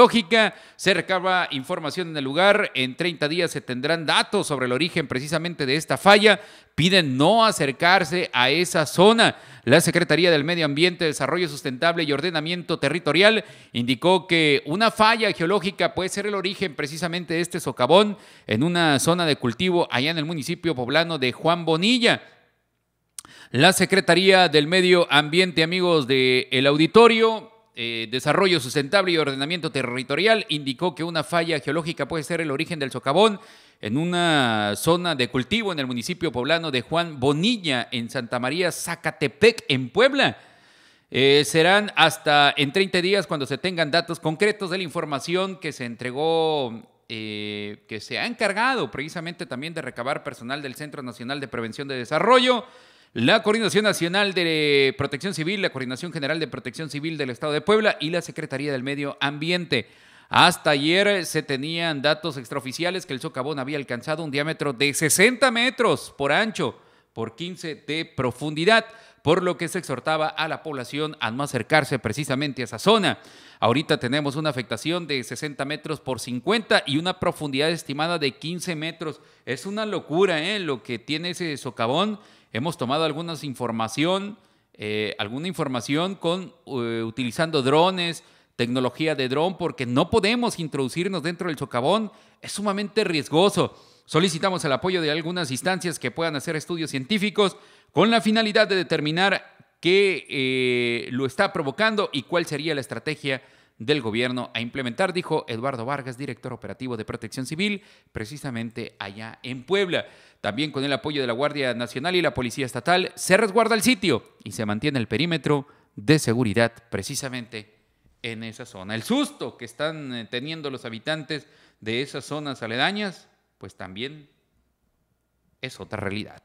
lógica. Se recaba información en el lugar. En 30 días se tendrán datos sobre el origen precisamente de esta falla. Piden no acercarse a esa zona. La Secretaría del Medio Ambiente, Desarrollo Sustentable y Ordenamiento Territorial indicó que una falla geológica puede ser el origen precisamente de este socavón en una zona de cultivo allá en el municipio poblano de Juan Bonilla. La Secretaría del Medio Ambiente, amigos del el auditorio, eh, desarrollo Sustentable y Ordenamiento Territorial indicó que una falla geológica puede ser el origen del socavón en una zona de cultivo en el municipio poblano de Juan Bonilla, en Santa María Zacatepec, en Puebla. Eh, serán hasta en 30 días cuando se tengan datos concretos de la información que se entregó eh, que se ha encargado precisamente también de recabar personal del Centro Nacional de Prevención de Desarrollo la Coordinación Nacional de Protección Civil, la Coordinación General de Protección Civil del Estado de Puebla y la Secretaría del Medio Ambiente. Hasta ayer se tenían datos extraoficiales que el socavón había alcanzado un diámetro de 60 metros por ancho por 15 de profundidad, por lo que se exhortaba a la población a no acercarse precisamente a esa zona. Ahorita tenemos una afectación de 60 metros por 50 y una profundidad estimada de 15 metros. Es una locura ¿eh? lo que tiene ese socavón. Hemos tomado algunas información, eh, alguna información con, eh, utilizando drones, tecnología de dron porque no podemos introducirnos dentro del socavón, es sumamente riesgoso. Solicitamos el apoyo de algunas instancias que puedan hacer estudios científicos con la finalidad de determinar qué eh, lo está provocando y cuál sería la estrategia del gobierno a implementar, dijo Eduardo Vargas, director operativo de Protección Civil, precisamente allá en Puebla. También con el apoyo de la Guardia Nacional y la Policía Estatal, se resguarda el sitio y se mantiene el perímetro de seguridad precisamente en esa zona. El susto que están eh, teniendo los habitantes de esas zonas aledañas, pues también es otra realidad.